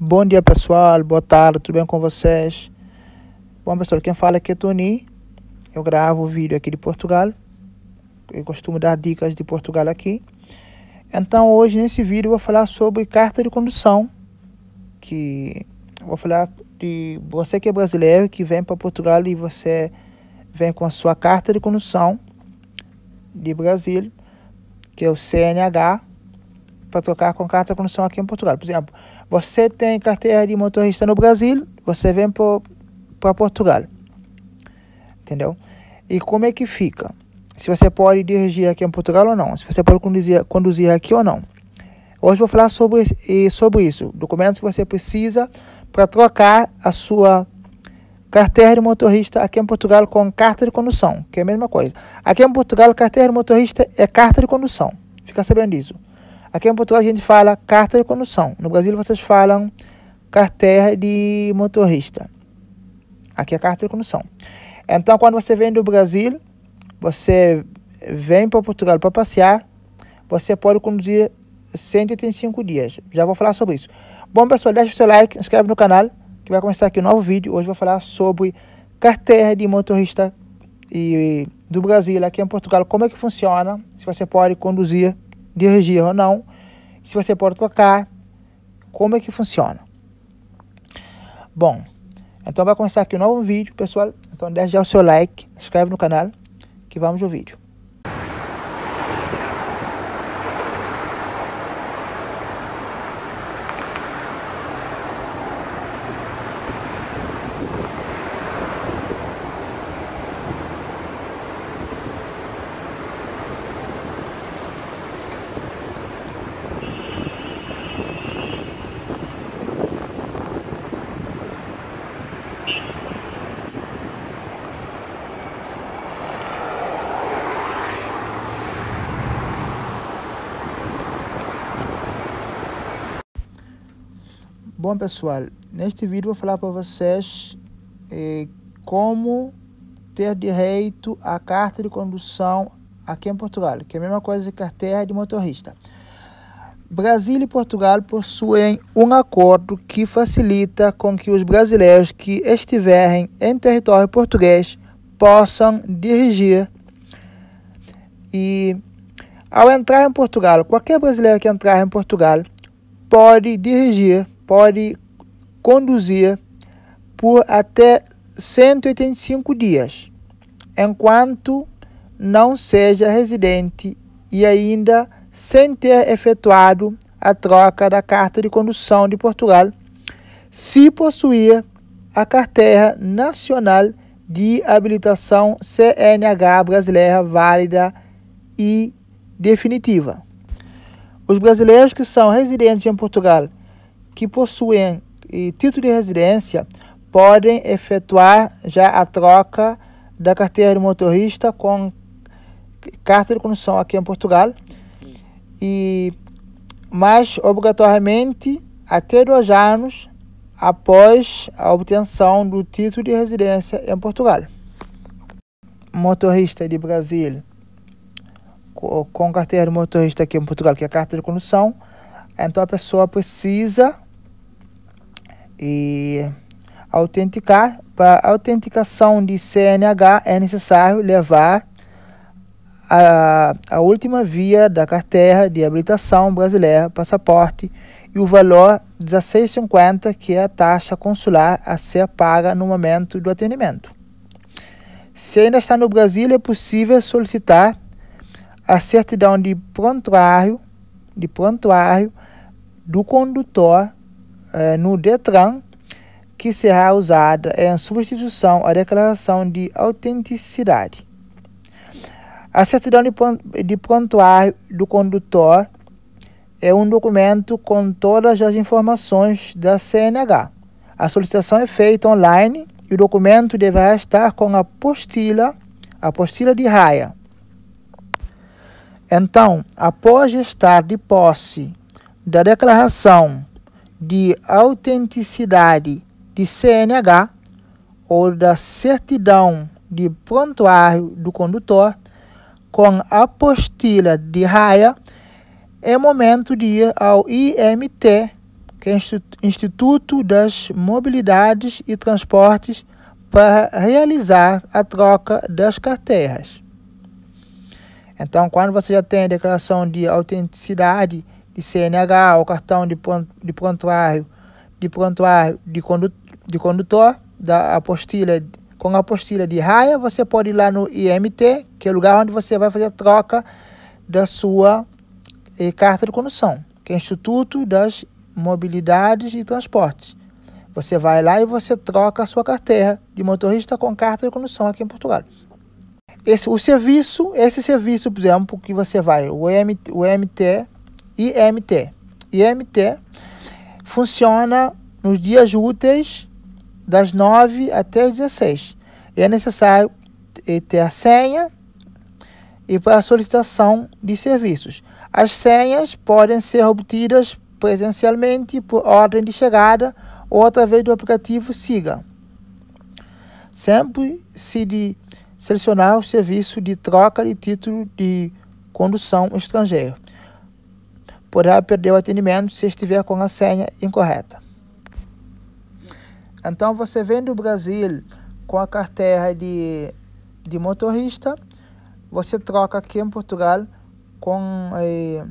Bom dia pessoal, boa tarde, tudo bem com vocês? Bom pessoal, quem fala aqui é Tony. Eu gravo vídeo aqui de Portugal. Eu costumo dar dicas de Portugal aqui. Então hoje nesse vídeo eu vou falar sobre carta de condução. Que eu vou falar de você que é brasileiro que vem para Portugal e você vem com a sua carta de condução de Brasil, que é o CNH, para trocar com carta de condução aqui em Portugal. Por exemplo, você tem carteira de motorista no Brasil, você vem para Portugal. Entendeu? E como é que fica? Se você pode dirigir aqui em Portugal ou não? Se você pode conduzir, conduzir aqui ou não? Hoje vou falar sobre, sobre isso. Documentos que você precisa para trocar a sua carteira de motorista aqui em Portugal com carta de condução, que é a mesma coisa. Aqui em Portugal, carteira de motorista é carta de condução. Fica sabendo disso. Aqui em Portugal a gente fala carta de condução. No Brasil vocês falam carteira de motorista. Aqui é carta de condução. Então, quando você vem do Brasil, você vem para Portugal para passear, você pode conduzir 185 dias. Já vou falar sobre isso. Bom, pessoal, deixa o seu like, inscreve no canal, que vai começar aqui um novo vídeo. Hoje eu vou falar sobre carteira de motorista e, e do Brasil aqui em Portugal, como é que funciona, se você pode conduzir dirigir ou não, se você pode tocar, como é que funciona. Bom, então vai começar aqui um novo vídeo, pessoal. Então deixa já o seu like, inscreve no canal, que vamos ao vídeo. Bom pessoal, neste vídeo vou falar para vocês eh, como ter direito à carta de condução aqui em Portugal, que é a mesma coisa que a carteira de motorista. Brasil e Portugal possuem um acordo que facilita com que os brasileiros que estiverem em território português possam dirigir e ao entrar em Portugal, qualquer brasileiro que entrar em Portugal pode dirigir pode conduzir por até 185 dias, enquanto não seja residente e ainda sem ter efetuado a troca da carta de condução de Portugal, se possuir a carteira nacional de habilitação CNH brasileira válida e definitiva. Os brasileiros que são residentes em Portugal que possuem título de residência podem efetuar já a troca da carteira de motorista com carta de condução aqui em Portugal. E mas obrigatoriamente até dois anos após a obtenção do título de residência em Portugal. Motorista de Brasil com carteira de motorista aqui em Portugal, que é a carta de condução, então a pessoa precisa e autenticar, para autenticação de CNH é necessário levar a, a última via da carteira de habilitação brasileira, passaporte, e o valor 16,50, que é a taxa consular a ser paga no momento do atendimento. Se ainda está no Brasil, é possível solicitar a certidão de prontuário, de prontuário do condutor eh, no Detran, que será usada em substituição à declaração de autenticidade. A certidão de prontuário do condutor é um documento com todas as informações da CNH. A solicitação é feita online e o documento deverá estar com a apostila, apostila de raia. Então, após estar de posse da declaração de autenticidade de CNH ou da certidão de prontuário do condutor com apostila de raia, é momento de ir ao IMT, que é Instituto das Mobilidades e Transportes, para realizar a troca das carteiras. Então, quando você já tem a declaração de autenticidade, de CNH, o cartão de, ponto de prontuário, de prontuário de, condu, de condutor, da apostila, com a apostila de raia, você pode ir lá no IMT, que é o lugar onde você vai fazer a troca da sua eh, carta de condução, que é o Instituto das Mobilidades e Transportes. Você vai lá e você troca a sua carteira de motorista com carta de condução aqui em Portugal. Esse, o serviço, esse serviço, por exemplo, que você vai, o, EMT, o EMT IMT. IMT funciona nos dias úteis das 9 até as 16. é necessário ter a senha e para a solicitação de serviços. As senhas podem ser obtidas presencialmente por ordem de chegada ou através do aplicativo Siga. Sempre se de selecionar o serviço de troca de título de condução estrangeiro poderá perder o atendimento se estiver com a senha incorreta. Então você vem do Brasil com a carteira de, de motorista, você troca aqui em Portugal com eh,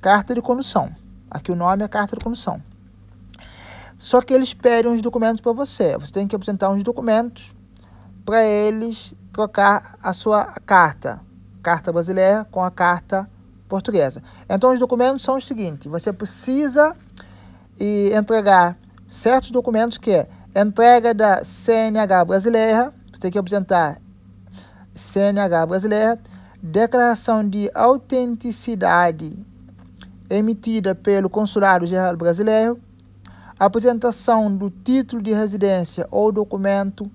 carta de condução. Aqui o nome é carta de condução. Só que eles pedem uns documentos para você. Você tem que apresentar uns documentos para eles trocar a sua carta, carta brasileira com a carta portuguesa. Então, os documentos são os seguintes: você precisa e entregar certos documentos que é entrega da CNH brasileira, você tem que apresentar CNH brasileira, declaração de autenticidade emitida pelo Consulado Geral Brasileiro, apresentação do título de residência ou documento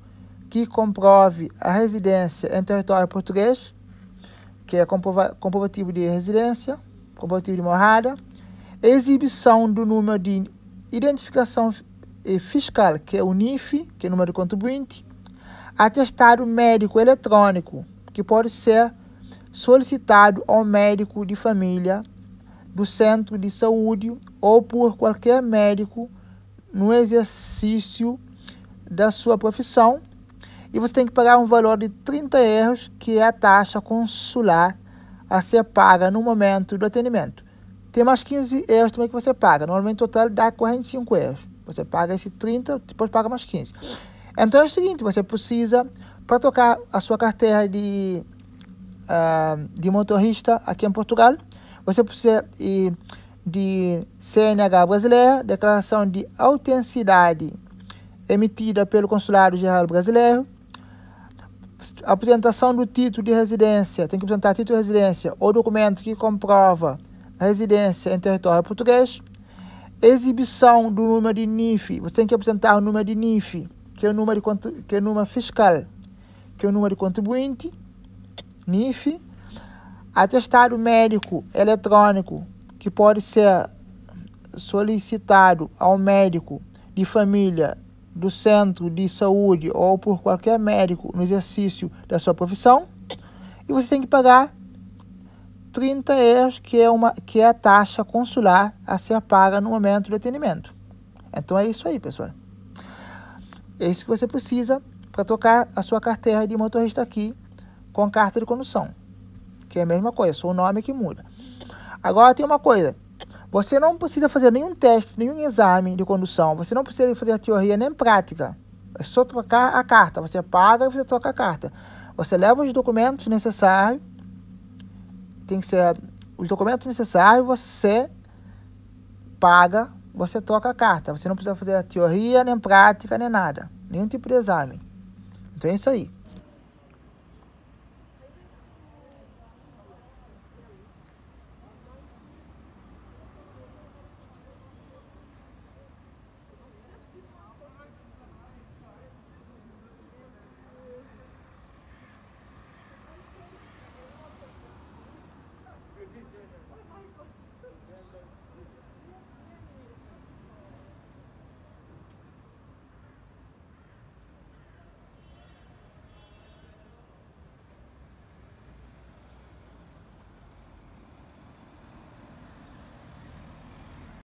que comprove a residência em território português, que é comprovativo de residência, comprovativo de morada, exibição do número de identificação eh, fiscal, que é o NIF, que é o número de contribuinte, atestado médico eletrônico, que pode ser solicitado ao médico de família do centro de saúde ou por qualquer médico no exercício da sua profissão e você tem que pagar um valor de 30 euros, que é a taxa consular a ser paga no momento do atendimento. Tem mais 15 euros também que você paga. Normalmente o total dá 45 euros. Você paga esse 30, depois paga mais 15. Então é o seguinte, você precisa, para tocar a sua carteira de, uh, de motorista aqui em Portugal, você precisa ir de CNH brasileira, declaração de autenticidade emitida pelo Consulado Geral Brasileiro, apresentação do título de residência, tem que apresentar título de residência ou documento que comprova a residência em território português. Exibição do número de NIF, você tem que apresentar o número de NIF, que é o número, de, que é o número fiscal, que é o número de contribuinte, NIF. Atestado médico eletrônico, que pode ser solicitado ao médico de família do centro de saúde ou por qualquer médico no exercício da sua profissão e você tem que pagar 30 euros, que é, uma, que é a taxa consular a ser paga no momento do atendimento. Então é isso aí, pessoal. É isso que você precisa para trocar a sua carteira de motorista aqui com carta de condução, que é a mesma coisa, só o nome é que muda. Agora tem uma coisa, você não precisa fazer nenhum teste, nenhum exame de condução. Você não precisa fazer a teoria nem prática. É só trocar a carta. Você paga e você troca a carta. Você leva os documentos necessários. Tem que ser os documentos necessários. Você paga, você troca a carta. Você não precisa fazer a teoria nem prática nem nada, nenhum tipo de exame. Então é isso aí.